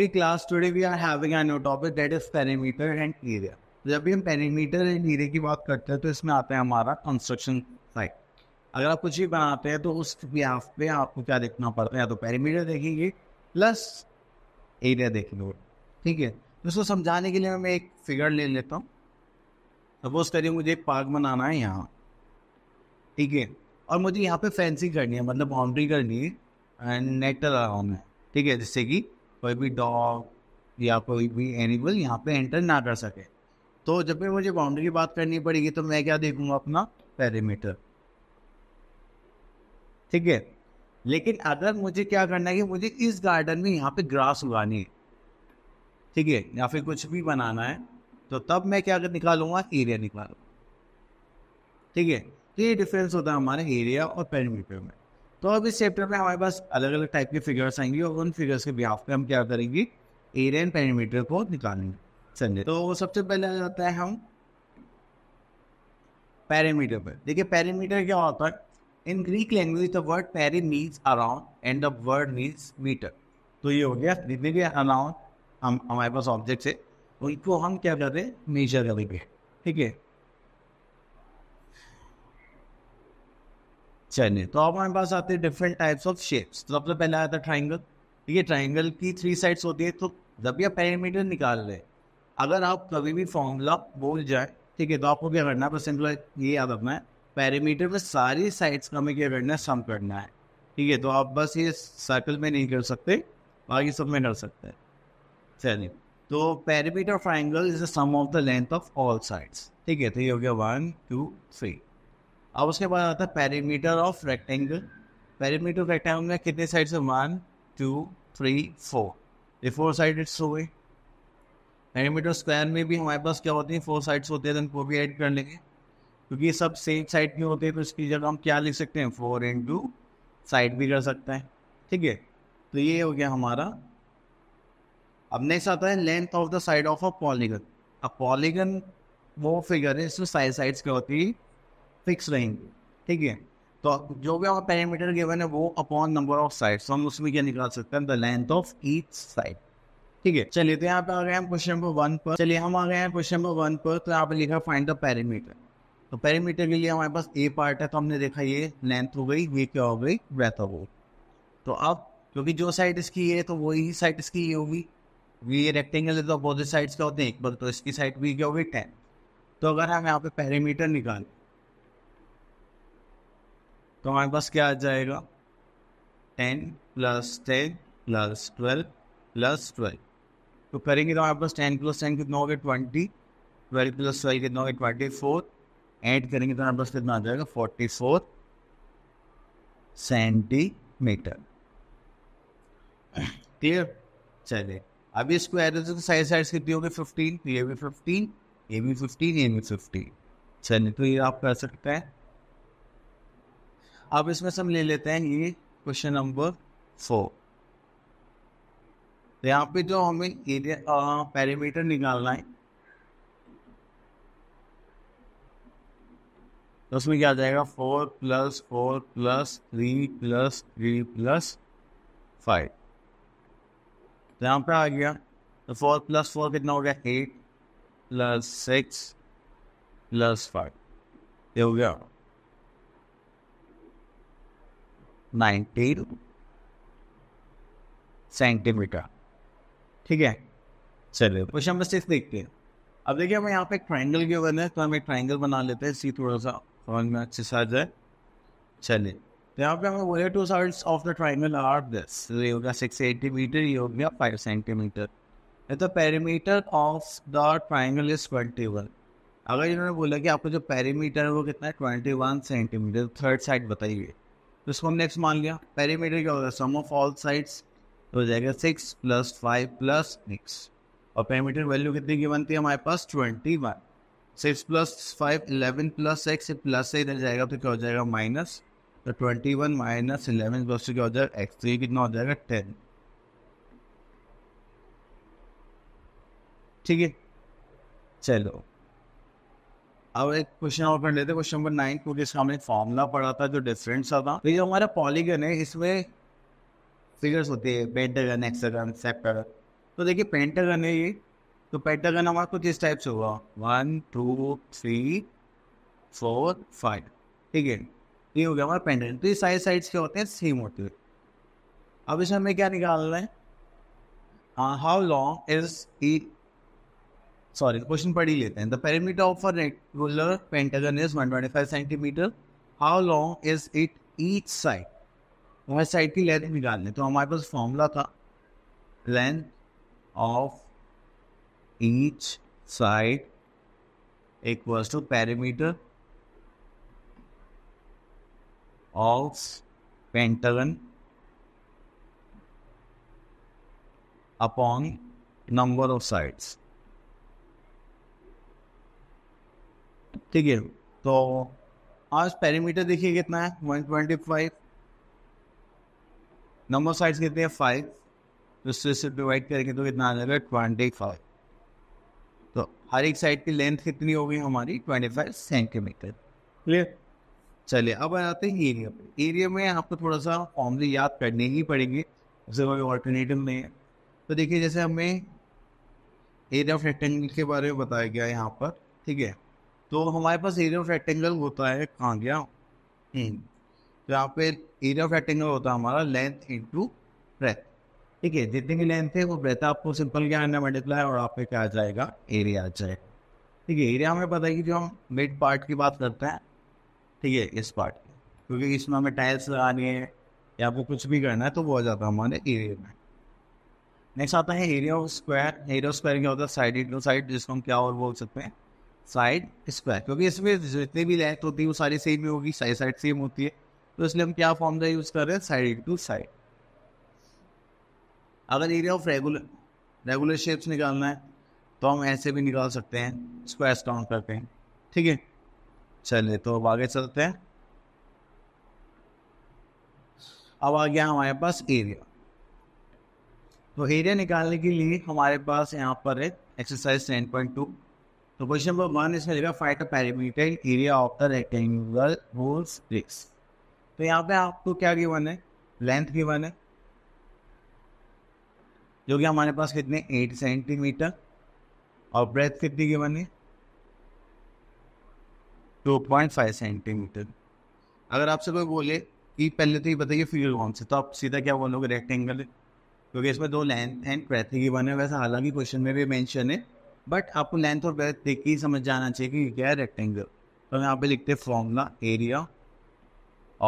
Yogi class today we are having new topic that is parameter and area जब भी हम parameter and area की बात करते हैं तो इसमें आता है हमारा कंस्ट्रक्शन साइट अगर आप कुछ भी बनाते हैं तो उस बिहाफ पे आपको क्या देखना पड़ता है या तो पैरामीटर देखेंगे प्लस एरिया देखेंगे ठीक है तो इसको समझाने के लिए मैं एक फिगर ले लेता हूँ सपोज करिए मुझे एक पार्क बनाना है यहाँ ठीक है और मुझे यहाँ पे फेंसिंग करनी है मतलब बाउंड्री करनी है एंड नेट लगाना है ठीक है जिससे कि कोई भी डॉग या कोई भी एनिमल यहाँ पे एंटर ना कर सके तो जब भी मुझे बाउंड्री की बात करनी पड़ेगी तो मैं क्या देखूंगा अपना पैरामीटर ठीक है लेकिन अगर मुझे क्या करना है कि मुझे इस गार्डन में यहाँ पे ग्रास उगानी है ठीक है या फिर कुछ भी बनाना है तो तब मैं क्या निकालूंगा एरिया निकालूंगा ठीक है तो ये डिफरेंस होता है हमारे एरिया और पैरामीटर में तो अब इस चैप्टर में हमारे पास अलग अलग टाइप के फिगर्स आएंगे और उन फिगर्स के बिहाफ पे हम क्या करेंगे एरिया एंड पैरामीटर को निकालेंगे समझे तो सबसे पहले आ जाता है हम पैरामीटर पर देखिए पैरामीटर क्या होता है in Greek language the word peri means around and the word means metre तो ये हो गया जितने भी अराउंड हम हमारे पास ऑब्जेक्ट्स है उनको हम क्या रहे हैं मेजर करेंगे ठीक है चले तो अब हमारे पास आते हैं डिफरेंट टाइप्स ऑफ शेप्स तो सबसे पहले आया था ट्राइंगल ठीक है ट्राइंगल की थ्री साइड्स होती है तो जब भी आप पैरामीटर निकाल रहे अगर आप कभी भी फॉर्मूला बोल जाए ठीक है तो आपको क्या करना है सिंपल ये याद रखना है पैरामीटर में सारी साइड्स का हमें क्या करना है सम करना है ठीक है तो आप बस ये सर्कल में नहीं कर सकते बाकी सब में कर सकते हैं चलिए तो parameter of triangle is the sum of the length of all sides ठीक है तो ये हो गया वन टू थ्री अब उसके बाद आता है perimeter of rectangle perimeter rectangle में कितने साइड से वन टू थ्री फोर ये फोर साइड्स हो गए पैरीमीटर स्क्वायर में भी हमारे पास क्या होते हैं फोर साइड्स होते हैं तो भी ऐड कर लेंगे क्योंकि सब सेम साइड में होते हैं तो इसकी जगह हम क्या लिख सकते हैं फोर इन टू साइड भी कर सकते हैं ठीक है तो ये हो गया हमारा अब नेक्स्ट आता है length of the side of a polygon अब पॉलीगन वो फिगर है इसमें साइड साइड्स क्या होती है फिक्स रहेंगे ठीक है तो जो भी हमारा पैरामीटर गिवन है वो अपॉन नंबर ऑफ साइड हम उसमें क्या निकाल सकते हैं the length of each side ठीक है चलिए तो यहाँ पे आ गए हैं क्वेश्चन नंबर वन पर चलिए हम आ गए हैं क्वेश्चन नंबर वन पर तो यहाँ पे लिखा फाइंड द पैरामीटर तो पैरामीटर के लिए हमारे पास ए पार्ट है तो हमने देखा ये लेंथ हो गई ये क्या हो गई ब्रेथ हो गई तो अब क्योंकि जो साइड इसकी ये तो वही साइड इसकी ये होगी ये रेक्टेंगल है तो अपोजिट साइड्स क्या होते हैं एक बार तो इसकी साइड भी क्या होगी टेन तो अगर हम यहाँ पे पैरामीटर निकालें तो हमारे पास क्या आ जाएगा ten plus ten plus twelve plus twelve तो करेंगे तो हमारे पास टेन प्लस टेन कितना हो गया ट्वेंटी ट्वेल्व प्लस ट्वेल्व कितना हो गया ट्वेंटी फोर एड करेंगे तो हमारे पास कितना आ जाएगा फोर्टी फोर सेंटीमीटर क्लियर चलिए अभी इसको एरो से साइड साइड कितनी होगी फिफ्टीन ये भी फिफ्टीन ये भी फिफ्टीन ये भी फिफ्टीन चलिए तो ये आप कर सकते हैं अब इसमें से हम ले लेते हैं ये क्वेश्चन नंबर फोर यहाँ पे जो हमें एरिया पैरामीटर निकालना है तो उसमें क्या आ जाएगा four plus four plus three plus three plus five तो यहाँ पे आ गया तो फोर प्लस फोर कितना हो गया eight plus six plus five ये हो गया नाइनटीन सेंटीमीटर ठीक है चलिए क्वेश्चन नंबर सिक्स देखते हैं अब देखिए हमें यहाँ पे ट्राइंगल के बना है तो हम एक ट्राइंगल बना लेते हैं सी थोड़ा सा समझ में अच्छे से आ जाए चलिए तो यहाँ पे हमें बोले two sides of the triangle are this ये होगा सिक्स सेंटीमीटर ये हो गया फाइव सेंटीमीटर ये तो perimeter of the triangle is twenty one अगर इन्होंने बोला कि आपका जो पेरीमीटर है वो कितना है twenty one centimetre third side बताइए इसको हमने एक्स मान लिया पेरीमीटर क्या होगा सम ऑफ ऑल साइड्स तो हो जाएगा six plus five plus six और पेरीमीटर वैल्यू कितनी की बनती है हमारे पास twenty one six plus five eleven plus x plus से इधर जाएगा तो क्या हो जाएगा माइनस तो twenty one minus eleven plus क्या हो जाएगा एक्स थ्री कितना हो जाएगा टेन ठीक है चलो अब एक क्वेश्चन और पढ़ लेते क्वेश्चन नंबर नाइन क्योंकि इसका हमने फॉर्मूला पढ़ा था जो डिफरेंट सा था तो ये हमारा पॉलीगन है इसमें फिगर्स होते हैं पेंटागन एक्सागन सेक्टर तो देखिए पेंटागन है ये तो पेंटागन हमारा कुछ इस टाइप से हुआ one two three four five ठीक है ये हो गया हमारा पेंटागन तो ये साइड साइड्स क्या होते हैं सेम होते हैं अब इसमें हमें क्या निकालना है how long is e sorry question पढ़ ही लेते हैं the perimeter of a regular pentagon is 125 centimetre how long is it each side हमें साइड की लेंथ निकालनी तो हमारे पास फॉर्मूला था length of each side equals to perimeter of pentagon upon number of sides ठीक है तो आज पैरामीटर देखिए कितना है one twenty five number side कितने हैं फाइव उससे से डिवाइड करेंगे तो कितना आ जाएगा ट्वेंटी फाइव तो हर एक साइड की लेंथ कितनी होगी हमारी ट्वेंटी फाइव सेंटीमीटर क्लियर चलिए अब आते हैं एरिया पे एरिया में आपको थोड़ा सा फॉर्मली याद करने ही पड़ेंगे उससे कोई ऑल्टरनेटिव नहीं है तो देखिए जैसे हमें एरिया ऑफ रेक्टेंगल के बारे में बताया गया है यहाँ पर ठीक है तो हमारे पास एरिया ऑफ रेक्टेंगल होता है कहाँ गया तो यहाँ पे एरिया ऑफ रेक्टेंगल होता है हमारा लेंथ इंटू ब्रेथ ठीक है जितनी भी लेंथ है वो ब्रेथ आपको सिंपल क्या आना मल्टीप्लाई और आप पे क्या आ जाएगा एरिया आ जाएगा ठीक है एरिया हमें पता है कि जो हम मिड पार्ट की बात करते हैं ठीक है इस पार्ट की क्योंकि इसमें हमें टाइल्स लगानी है या आपको कुछ भी करना है तो वो आ जाता है हमारे एरिया में नेक्स्ट आता है area of square area of square क्या होता है साइड इंटू साइड जिसको हम क्या और बोल सकते हैं साइड स्क्वायर क्योंकि इसमें जितनी भी लेंथ होती है वो सारी सेम ही होगी साइड साइड सेम होती है तो इसलिए हम क्या फॉर्मूला यूज़ कर रहे हैं साइड इंटू साइड अगर area of regular regular shapes निकालना है तो हम ऐसे भी निकाल सकते हैं स्क्वायर काउंट करते हैं ठीक है चलिए तो अब आगे चलते हैं अब आ गया हमारे पास एरिया तो एरिया निकालने के लिए हमारे पास यहाँ पर है एक्सरसाइज टेन पॉइंट टू तो क्वेश्चन नंबर वन इसमें लिखा find parameter area of the rectangular hole ricks तो यहाँ पे आपको क्या गिवन है लेंथ गिवन है जो कि हमारे पास कितने एट सेंटीमीटर और ब्रेथ कितनी गिवन है टू पॉइंट फाइव सेंटीमीटर अगर आपसे कोई बोले कि पहले तो ये बताइए फील्ड कौन से तो आप सीधा क्या बोलोगे रेक्टेंगल क्योंकि इसमें दो लेंथ एंड ब्रेथ गिवन है वैसे हालांकि क्वेश्चन में भी मेंशन है बट आपको लेंथ और ब्रेथ देख के ही समझ जाना चाहिए कि क्या है रेक्टेंगल तो हम यहाँ पे लिखते हैं फॉर्मूला एरिया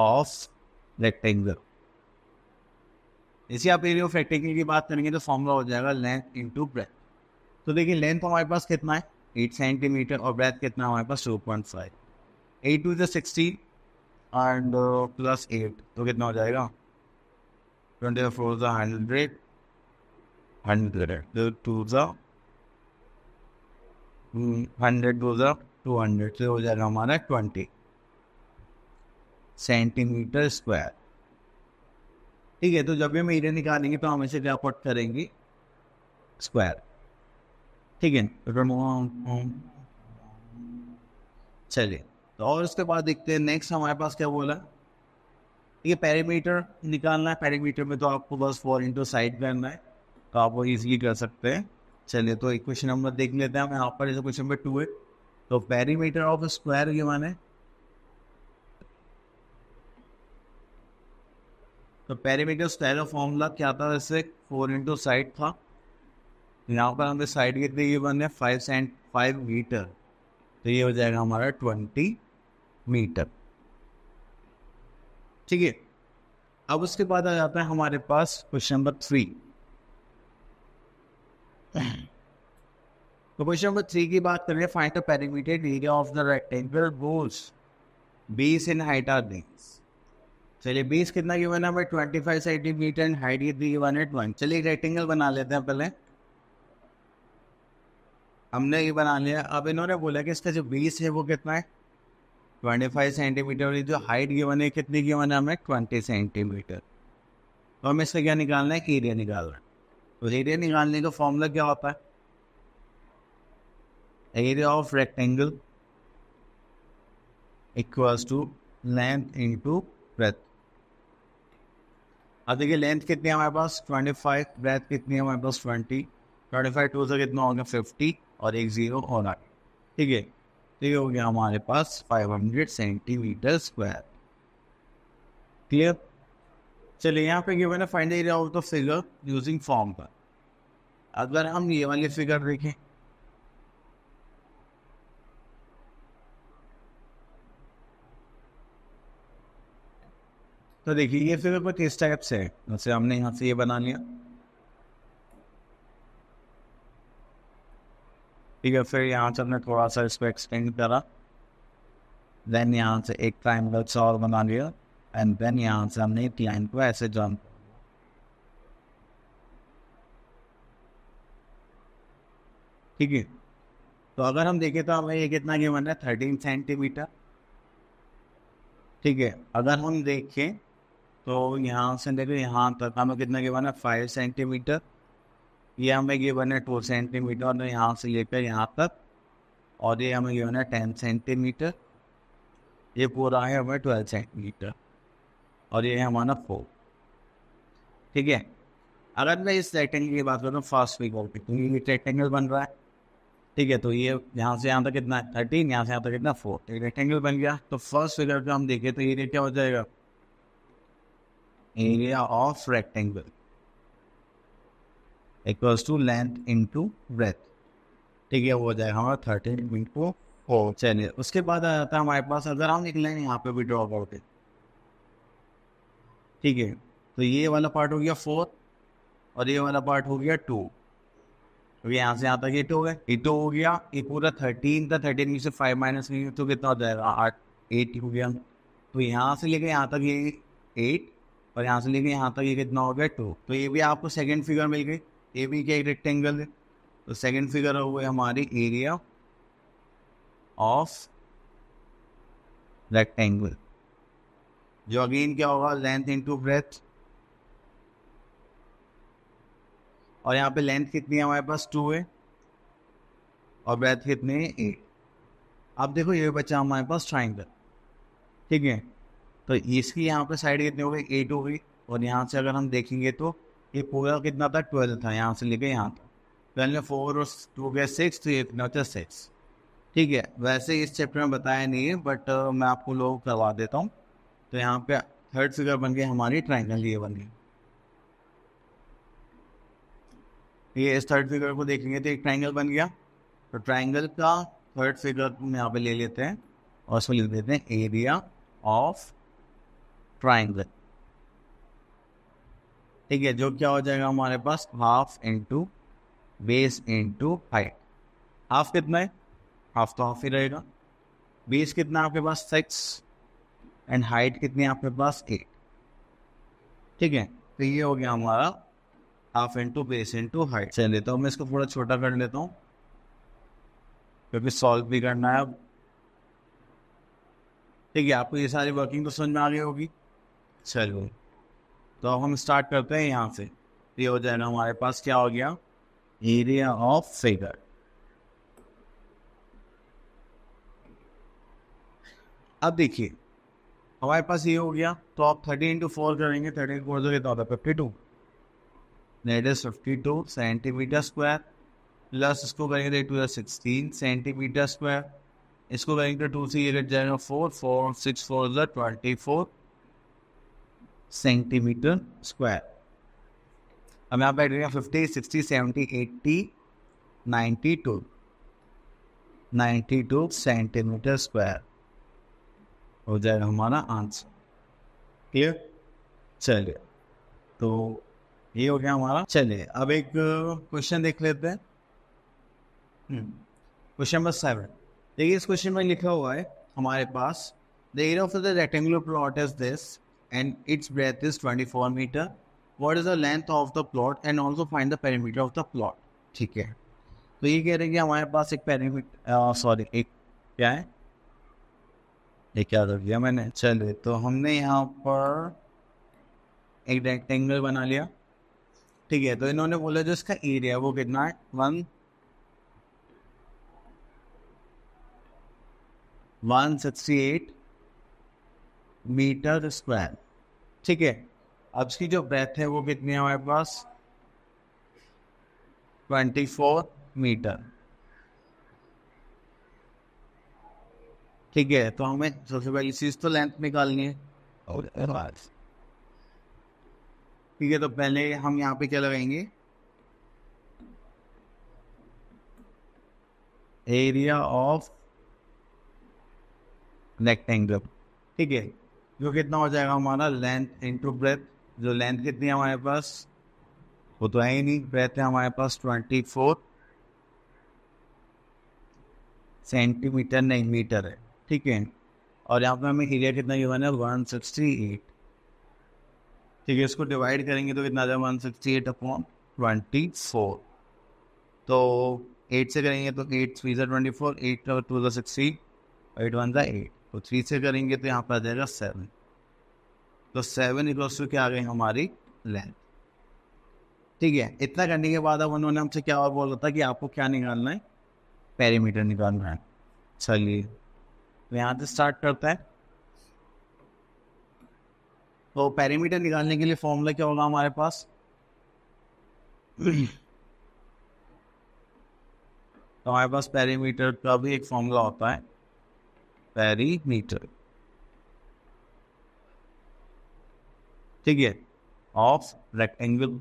ऑफ रेक्टेंगल जैसे आप एरिया ऑफ रेक्टेंगल की बात करेंगे तो फॉर्मूला हो जाएगा लेंथ इंटू ब्रेथ तो देखिए लेंथ हमारे पास कितना है एट सेंटीमीटर और ब्रेथ कितना हमारे पास two point five eight two जो सिक्सटीन एंड प्लस एट तो कितना हो जाएगा ट्वेंटी फोर जो hundred hundred two the hundred two जो टू हंड्रेड से हो जाएगा हमारा ट्वेंटी सेंटीमीटर स्क्वायर ठीक है तो जब भी हम एरिया निकालेंगे तो हम इसे क्या पट करेंगे स्क्वायर ठीक है तो चलिए तो और उसके बाद देखते हैं नेक्स्ट हमारे पास क्या बोला ठीक है पैरामीटर निकालना है पैरीमीटर में तो आपको बस फोर इंटू साइड करना है तो आप वो इजी कर सकते हैं चलिए तो इक्वेशन नंबर देख लेते हैं यहाँ पर जैसे क्वेश्चन नंबर टू है तो पेरीमीटर ऑफ स्क्वायर ये माने तो पेरीमीटर स्क्वायर का फॉर्मूला क्या था जैसे फोर इंटू साइड था यहाँ पर हमने साइड कितनी ये बने फाइव सेंट फाइव मीटर तो ये हो जाएगा हमारा ट्वेंटी मीटर ठीक है अब उसके बाद आ जाता है हमारे पास क्वेश्चन नंबर थ्री तो क्वेश्चन नंबर थ्री की बात करें find the perimeter area of the rectangular goals base in height are things चलिए बेस कितना की है हमें twenty five centimetre and height three one eight one चलिए रेक्टेंगल बना लेते हैं पहले हमने ये बना लिया अब इन्होंने बोला कि इसका जो बेस है वो कितना है ट्वेंटी फाइव सेंटीमीटर और जो हाइट गिवन है कितनी गिवन है हमें ट्वेंटी सेंटीमीटर तो हमें इसका क्या निकालना है एरिया निकालना है एरिया निकालने का फॉर्मूला क्या होता है area of rectangle equals to length into breadth अब देखिए लेंथ कितनी है हमारे पास ट्वेंटी फाइव ब्रेथ कितनी है हमारे पास ट्वेंटी ट्वेंटी फाइव टू से कितना हो गया फिफ्टी और एक जीरो और आगे ठीक है तो ये हो गया हमारे पास five hundred centimetre square clear चलिए यहाँ पे गिवन है find area of the figure using form पर अगर हम ये वाली फिगर देखें तो देखिए ये फिगर पर किस टाइप से है जैसे हमने यहाँ से ये बना लिया ठीक है फिर यहाँ से हमने थोड़ा सा इसको एक्सटेंड करा देन यहाँ से एक ट्राइंगल सा और बना लिया and then you examine ऐसे inquest exam. ठीक है तो अगर हम देखें तो हमें ये कितना के बन रहा है थर्टीन सेंटीमीटर ठीक है अगर हम देखें तो यहाँ से देखो यहाँ तक हमें कितना के बना फाइव सेंटीमीटर ये हमें ये बने टू सेंटीमीटर और यहाँ से लेकर यहाँ तक और ये हमें ये बना टेन सेंटीमीटर ये पूरा है हमें ट्वेल्व सेंटीमीटर और ये है हमारा फोर ठीक है अगर मैं इस रेक्टेंगल की बात करूँ फर्स्ट वीक ऑफ तो ये रेक्टेंगल बन रहा है ठीक है तो ये यहाँ से यहाँ तक कितना है थर्टीन यहाँ से यहाँ तक कितना फोर एक रेक्टेंगल बन गया तो फर्स्ट फिगर जो हम देखें तो एरिया क्या हो जाएगा area of rectangle equals to length into breadth ठीक है वो हो जाएगा हमारा थर्टीन इंटू फोर चलिए उसके बाद आ जाता है हमारे पास अगर हम निकले यहाँ पे भी ड्रॉ आउट है ठीक है तो ये वाला पार्ट हो गया फोर और ये वाला पार्ट हो गया टू तो यहाँ से यहाँ तक ये टू हो गया ये हो गया ये पूरा थर्टीन था थर्टीन में से फाइव माइनस नहीं तो कितना हो जाएगा आठ एट हो गया तो यहाँ से लेकर यहाँ तक ये एट और यहाँ से लेकर यहाँ तक ये कितना हो गया टू तो ये भी आपको सेकेंड फिगर मिल गई ये भी क्या एक रेक्टेंगल है तो सेकेंड फिगर हो गई हमारी एरिया ऑफ रेक्टेंगल जो अगेन क्या होगा लेंथ इनटू ब्रेथ और यहाँ पे लेंथ कितनी है हमारे पास टू है और ब्रेथ कितनी है एट अब देखो ये बच्चा हमारे पास ट्राइंगल ठीक है तो इसकी यहाँ पे साइड कितनी हो गई एट हो गई और यहाँ से अगर हम देखेंगे तो ये पूरा कितना था ट्वेल्व था यहाँ से लेके यहाँ तक तो में फोर और टू गए सिक्स तो ये कितना होता सिक्स ठीक है वैसे इस चैप्टर में बताया नहीं है बट uh, मैं आपको लोग करवा देता हूँ तो यहाँ पे थर्ड फिगर बन गई हमारी ट्राइंगल ये बन गई ये इस थर्ड फिगर को देखेंगे तो एक ट्राइंगल बन गया तो ट्राइंगल का थर्ड फिगर हम यहाँ पे ले लेते हैं और उसमें लिख देते हैं एरिया ऑफ ट्राइंगल ठीक है जो क्या हो जाएगा हमारे पास half into base into height half कितना है हाफ तो हाफ ही रहेगा बेस कितना आपके पास सिक्स एंड हाइट कितनी आपके पास एट ठीक है तो ये हो गया हमारा half into base into height चल लेता हूँ मैं इसको थोड़ा छोटा कर लेता हूँ क्योंकि सॉल्व भी करना है अब ठीक है आपको ये सारी वर्किंग तो समझ में आ गई होगी चलो तो अब हम स्टार्ट करते हैं यहाँ से ये हो जाएगा हमारे पास क्या हो गया एरिया ऑफ फिगर अब देखिए हमारे पास ये हो गया तो आप थर्टी इंटू फोर करेंगे थर्टी इंटू फोर कितना होता है fifty two that is fifty two centimetre square plus इसको करेंगे टू सिक्सटीन सेंटीमीटर स्क्वायर इसको करेंगे तो टू सी रेट जाएगा फोर फोर सिक्स फोर जो ट्वेंटी फोर सेंटीमीटर स्क्वायर अब यहाँ पे fifty sixty seventy eighty ninety two ninety two centimetre square हो जाए हमारा आंसर क्लियर चलिए तो ये हो गया हमारा चलिए अब एक क्वेश्चन देख लेते हैं क्वेश्चन नंबर सेवन देखिए इस क्वेश्चन में लिखा हुआ है हमारे पास the area of the rectangular plot is this and its breadth is four metre what is the length of the plot and also find the perimeter of the plot ठीक है तो ये कह रहे हैं कि हमारे पास एक पेरीमीटर सॉरी एक क्या है ठीक है तो दिया मैंने चले तो हमने यहाँ पर एक रेक्टेंगल बना लिया ठीक है तो इन्होंने बोला जो इसका एरिया वो कितना है one one sixty eight metre square ठीक है अब इसकी जो ब्रेथ है वो कितनी है हमारे पास ट्वेंटी फोर मीटर ठीक है तो हमें सबसे पहले चीज तो लेंथ निकालनी है और ठीक है तो पहले हम यहाँ पे क्या लगाएंगे एरिया ऑफ रेक्टेंगल ठीक है जो कितना हो जाएगा हमारा लेंथ इंटू ब्रेथ जो लेंथ कितनी है हमारे पास वो तो है ही नहीं ब्रेथ है हमारे पास ट्वेंटी फोर सेंटीमीटर नहीं मीटर है ठीक है और यहाँ पे हमें एरिया कितना ये बना वन सिक्सटी एट ठीक है इसको डिवाइड करेंगे तो कितना आ जाए one sixty eight upon twenty four तो एट से करेंगे तो एट थ्री जो ट्वेंटी फोर एट टू जो सिक्सटी एट वन ज़ा एट तो थ्री से करेंगे तो यहाँ पर आ जाएगा सेवन तो सेवन इक्वल्स टू क्या आ गई हमारी लेंथ ठीक है इतना करने के बाद अब उन्होंने हमसे क्या और बोला था कि आपको क्या निकालना है पैरीमीटर निकालना है चलिए तो यहाँ से स्टार्ट करता है तो पैरामीटर निकालने के लिए फॉर्मूला क्या होगा हमारे पास तो हमारे पास पैरीमीटर का भी एक फॉर्मूला होता है पैरीमीटर ठीक है ऑफ रेक्टेंगल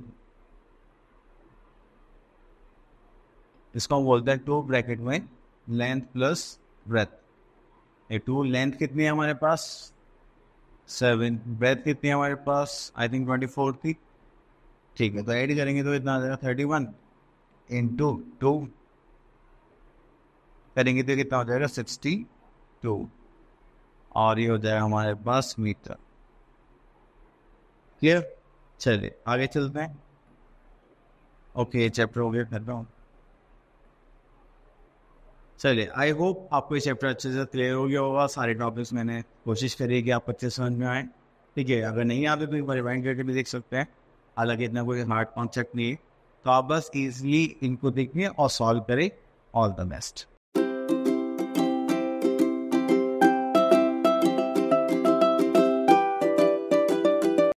इसको हम बोलते हैं टू ब्रैकेट में length plus breadth a two length कितनी है हमारे पास सेवन ब्रेथ कितनी है हमारे पास आई थिंक ट्वेंटी फोर थी ठीक है तो ऐड करेंगे तो इतना आ जाएगा थर्टी वन इन टू करेंगे तो कितना हो जाएगा सिक्सटी टू और ये हो जाएगा हमारे पास मीटर क्लियर चलिए आगे चलते हैं ओके चैप्टर हो गया कर रहा हूँ चलिए आई होप आपको इस चैप्टर अच्छे से क्लियर हो गया होगा सारे टॉपिक्स मैंने कोशिश करी कि आप अच्छे समझ में आएँ ठीक है अगर नहीं आते तो एक बार रिवाइंड करके भी देख सकते हैं हालांकि इतना कोई स्मार्ट कॉन्सेप्ट नहीं है तो आप बस ईजिली इनको देखिए और सॉल्व करें ऑल द बेस्ट